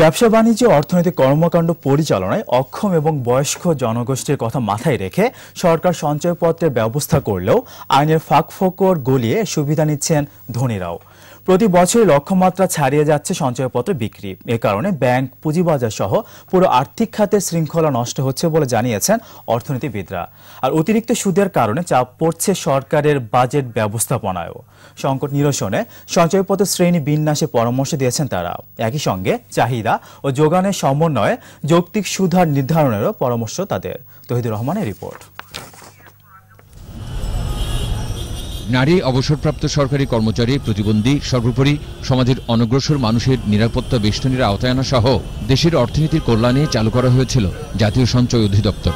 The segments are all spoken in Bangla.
ব্যবসা বাণিজ্য অর্থনৈতিক কর্মকাণ্ড পরিচালনায় অক্ষম এবং বয়স্ক জনগোষ্ঠীর কথা মাথায় রেখে সরকার সঞ্চয়পত্রের ব্যবস্থা করলেও আইনের ফাঁকফোকর গলিয়ে সুবিধা নিচ্ছেন ধনীরাও প্রতি বছর লক্ষ্যমাত্রা ছাড়িয়ে যাচ্ছে সঞ্চয়পত্র বিক্রি এ কারণে ব্যাংক পুঁজিবাজার সহ পুরো আর্থিক খাতের শৃঙ্খলা নষ্ট হচ্ছে বলে জানিয়েছেন অর্থনীতিবিদরা আর অতিরিক্ত সুদের কারণে চাপ পড়ছে সরকারের বাজেট ব্যবস্থাপনায়ও সংকট নিরসনে সঞ্চয়পত্র শ্রেণী বিন্যাসে পরামর্শ দিয়েছেন তারা একই সঙ্গে চাহিদা ও যোগানের সমন্বয়ে যৌক্তিক সুধার নির্ধারণেরও পরামর্শ তাদের তহিদুর রহমানের রিপোর্ট নারী অবসরপ্রাপ্ত সরকারি কর্মচারী প্রতিবন্ধী সর্বোপরি সমাজের অনগ্রসর মানুষের নিরাপত্তা বেষ্টনীর আওতায়না সহ দেশের অর্থনীতির কল্যাণে চালু করা হয়েছিল জাতীয় সঞ্চয় অধিদপ্তর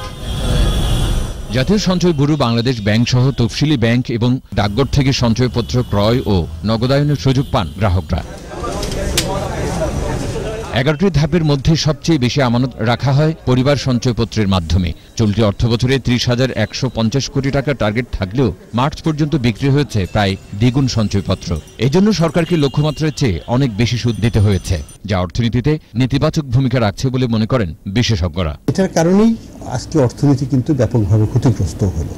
জাতীয় সঞ্চয় ব্যুরো বাংলাদেশ ব্যাংক সহ তফসিলি ব্যাংক এবং ডাকঘর থেকে সঞ্চয়পত্র ক্রয় ও নগদায়নের সুযোগ পান গ্রাহকরা এগারোটি ধাপের মধ্যে সবচেয়ে বেশি আমানত রাখা হয় পরিবার সঞ্চয়পত্রের মাধ্যমে চলতি অর্থবছরে ত্রিশ হাজার একশো পঞ্চাশ কোটি টাকা টার্গেট থাকলেও মার্চ পর্যন্ত বিক্রি হয়েছে প্রায় দ্বিগুণ সঞ্চয়পত্র এজন্য সরকারকে লক্ষ্যমাত্রার চেয়ে অনেক বেশি সুদ দিতে হয়েছে যা অর্থনীতিতে নেতিবাচক ভূমিকা রাখছে বলে মনে করেন বিশেষজ্ঞরা এটার কারণেই আজকে অর্থনীতি কিন্তু ব্যাপকভাবে ক্ষতিগ্রস্ত হলো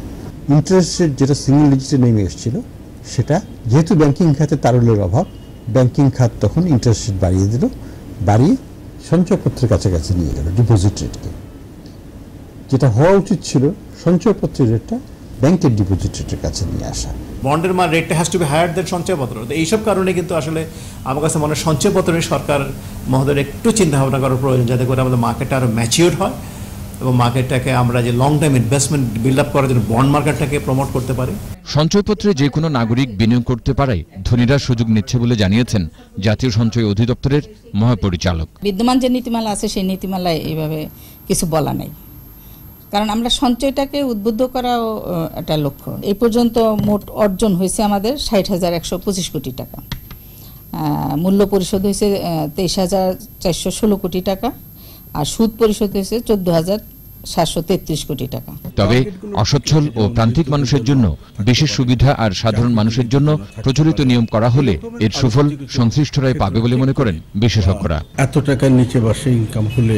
ইন্টারেস্টের যেটা সিঙ্গল ডিজিটে নেমে এসেছিল সেটা যেহেতু ব্যাংকিং খাতে তারল্যের অভাব ব্যাংকিং খাত তখন ইন্টারেস্ট রেট বাড়িয়ে দিল বাড়ি সঞ্চয়পত্রের কাছাকাছি নিয়ে গেল ডিপোজিট রেটকে যেটা হওয়া উচিত ছিল সঞ্চয়পত্রের রেটটা ব্যাংকের ডিপোজিট রেটের কাছে নিয়ে আসা বন্ডের মার রেটটা has to be higher then সঞ্চয়পত্র এইসব কারণে কিন্তু আসলে আমার কাছে মনে হয় সঞ্চয়পত্রের সরকার মহোদয় একটু চিন্তাভাবনা করার প্রয়োজন যাতে করে আমাদের মার্কেটটা আরও ম্যাচিওর হয় এবং মার্কেটটাকে আমরা যে long time investment build up করার জন্য বন্ড মার্কেটটাকে প্রমোট করতে পারি সঞ্চয়পত্রে যে কোনো নাগরিক বিনিয়োগ করতে পারে ধনীরা সুযোগ নিচ্ছে বলে জানিয়েছেন জাতীয় সঞ্চয় অধিদপ্তরের মহাপরিচালক বিদ্যমান যে নীতিমালা আছে সেই নীতিমালায় এইভাবে কিছু বলা নাই কারণ আমরা সঞ্চয়টাকে উদ্বুদ্ধ করাও একটা লক্ষ্য এই পর্যন্ত মোট অর্জন হয়েছে আমাদের ষাট হাজার একশো পঁচিশ কোটি টাকা মূল্য পরিশোধ হয়েছে তেইশ হাজার চারশো ষোলো কোটি টাকা আর সুদ পরিশোধ হয়েছে চোদ্দ হাজার সাতশো তেত্রিশ কোটি টাকা তবে অসচ্ছল ও প্রান্তিক মানুষের জন্য বিশেষ সুবিধা আর সাধারণ মানুষের জন্য প্রচলিত নিয়ম করা হলে এর সুফল সংশ্লিষ্টরাই পাবে বলে মনে করেন বিশেষজ্ঞরা এত টাকার নিচে বাসে ইনকাম হলে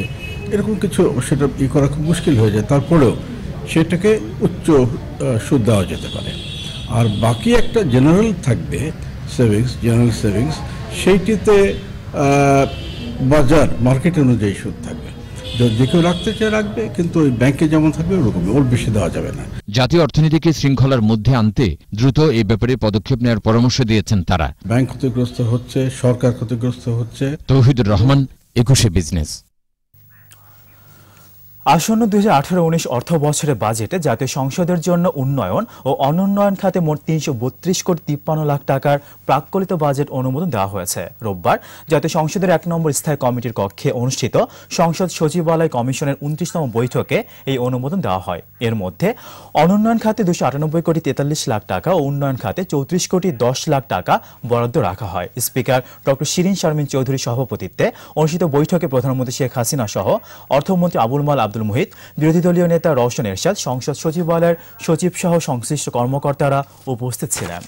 এরকম কিছু সেটা ই করা খুব মুশকিল হয়ে যায় তারপরেও সেটাকে উচ্চ সুদ দেওয়া যেতে পারে আর বাকি একটা জেনারেল থাকবে সেভিংস জেনারেল সেভিংস সেইটিতে বাজার মার্কেট অনুযায়ী সুদ থাকবে যে কেউ রাখতে চায় রাখবে কিন্তু ওই ব্যাংকে যেমন থাকবে ওরকম ওর বেশি দেওয়া যাবে না জাতীয় অর্থনীতিকে শৃঙ্খলার মধ্যে আনতে দ্রুত এই ব্যাপারে পদক্ষেপ নেওয়ার পরামর্শ দিয়েছেন তারা ব্যাংক ক্ষতিগ্রস্ত হচ্ছে সরকার ক্ষতিগ্রস্ত হচ্ছে তৌহিদুর রহমান একুশে বিজনেস আসন্ন দুই হাজার আঠারো উনিশ অর্থ বছরের বাজেটে জাতীয় সংসদের জন্য উন্নয়ন ও অনুন্নয়ন খাতে মোট তিনশো বত্রিশ কোটি তিপ্পান্ন লাখ টাকার প্রাক্কলিত বাজেট অনুমোদন দেওয়া হয়েছে রোববার জাতীয় সংসদের এক নম্বর স্থায়ী কমিটির কক্ষে অনুষ্ঠিত সংসদ সচিবালয় কমিশনের উনত্রিশতম বৈঠকে এই অনুমোদন দেওয়া হয় এর মধ্যে অনুন্নয়ন খাতে দুশো আটানব্বই কোটি তেতাল্লিশ লাখ টাকা ও উন্নয়ন খাতে চৌত্রিশ কোটি দশ লাখ টাকা বরাদ্দ রাখা হয় স্পিকার ডক্টর শিরিন শারমিন চৌধুরীর সভাপতিত্বে অনুষ্ঠিত বৈঠকে প্রধানমন্ত্রী শেখ হাসিনা সহ অর্থমন্ত্রী আবুল মাল আব্দুল মুহিত বিরোধী দলীয় নেতা রওশন এরশাদ সংসদ সচিবালয়ের সচিব সহ সংশ্লিষ্ট কর্মকর্তারা উপস্থিত ছিলেন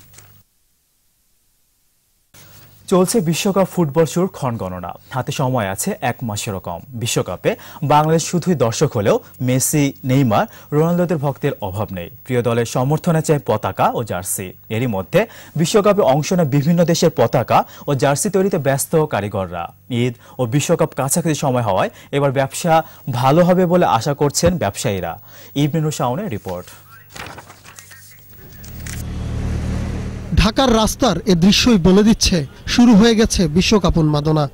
চলছে বিশ্বকাপ ফুটবল শুরুর ক্ষণগণনা হাতে সময় আছে এক মাসেরও কম বিশ্বকাপে বাংলাদেশ শুধুই দর্শক হলেও মেসি নেইমার রোনালদোদের ভক্তের অভাব নেই প্রিয় দলের সমর্থনে চায় পতাকা ও জার্সি এরই মধ্যে বিশ্বকাপে অংশ নেয় বিভিন্ন দেশের পতাকা ও জার্সি তৈরিতে ব্যস্ত কারিগররা ঈদ ও বিশ্বকাপ কাছাকাছি সময় হওয়ায় এবার ব্যবসা ভালো হবে বলে আশা করছেন ব্যবসায়ীরা ইবনুর শাওনের রিপোর্ট ঢাকার রাস্তার এ দৃশ্যই বলে দিচ্ছে শুরু হয়ে গেছে বিশ্বকাপ উন্মাদনা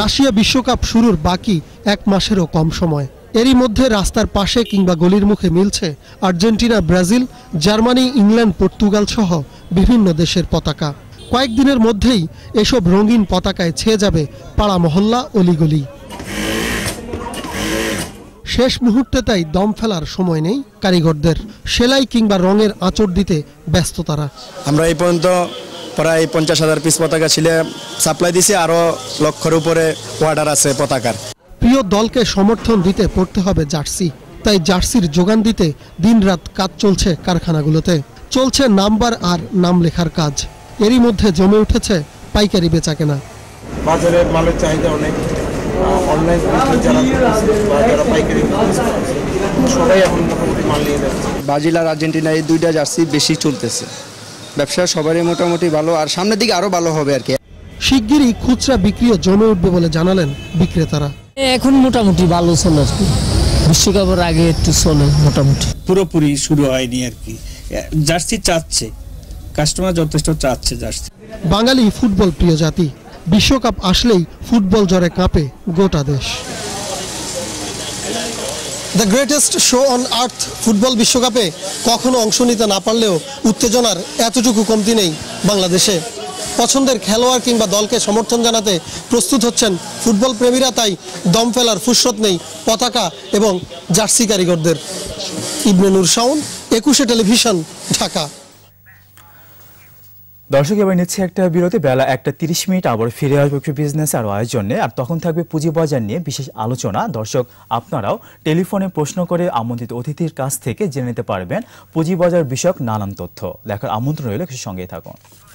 রাশিয়া বিশ্বকাপ শুরুর বাকি এক মাসেরও কম সময় এরই মধ্যে রাস্তার পাশে কিংবা গলির মুখে মিলছে Argentina Brazil Germany England Portugal সহ বিভিন্ন দেশের পতাকা কয়েকদিনের মধ্যেই এসব রঙিন পতাকায় ছেয়ে যাবে পাড়া মহল্লা অলিগলি শেষ মুহূর্তে তাই দম ফেলার সময় নেই কারিগরদের সেলাই কিংবা রঙের আঁচড় দিতে ব্যস্ত তারা আমরা এই পর্যন্ত প্রায় পঞ্চাশ হাজার পিস পতাকা ছিল সাপ্লাই দিছে আরো লক্ষের উপরে অর্ডার আছে পতাকার প্রিয় দলকে সমর্থন দিতে পড়তে হবে জার্সি তাই জার্সির যোগান দিতে দিনরাত কাজ চলছে কারখানাগুলোতে চলছে নাম্বার আর নাম লেখার কাজ এরই মধ্যে জমে উঠেছে পাইকারি বেচা কেনা বাজারে মালের চাহিদা অনেক অনলাইন যারা পাইকারি সবাই এখন মোটামুটি মাল নিয়ে যাচ্ছে ব্রাজিল আর আর্জেন্টিনা এই দুইটা জার্সি বেশি চলতেছে ব্যবসা সবারই মোটামুটি ভালো আর সামনের দিকে আরো ভালো হবে আর কি শিগগিরই খুচরা বিক্রিও জমে উঠবে বলে জানালেন বিক্রেতারা এখন মোটামুটি ভালো চলে আর কি বিশ্বকাপের আগে একটু চলে মোটামুটি পুরোপুরি শুরু হয়নি আর কি জার্সি চাচ্ছে কাস্টমার যথেষ্ট চাচ্ছে জার্সি বাঙালি ফুটবল প্রিয় জাতি বিশ্বকাপ আসলেই ফুটবল জ্বরে কাঁপে গোটা দেশ the greatest show on earth football বিশ্বকাপে কখনো অংশ নিতে না পারলেও উত্তেজনার এতটুকু কমতি নেই বাংলাদেশে পছন্দের খেলোয়াড় কিংবা দলকে সমর্থন জানাতে প্রস্তুত হচ্ছেন ফুটবল প্রেমীরা তাই দম ফেলার ফুসরত নেই পতাকা এবং জার্সি কারিগরদের ইবনে নুর সাউন একুশে টেলিভিশন ঢাকা দর্শক এবার নিচ্ছে একটা বিরতি বেলা একটা তিরিশ মিনিট আবার ফিরে আসবো একটু বিজনেস আর আয়োজনে আর তখন থাকবে পুঁজি বাজার নিয়ে বিশেষ আলোচনা দর্শক আপনারাও টেলিফোনে প্রশ্ন করে আমন্ত্রিত অতিথির কাছ থেকে জেনে নিতে পারবেন পুঁজি বাজার বিষয়ক নানান তথ্য দেখার আমন্ত্রণ রইল কিছু সঙ্গেই থাকুন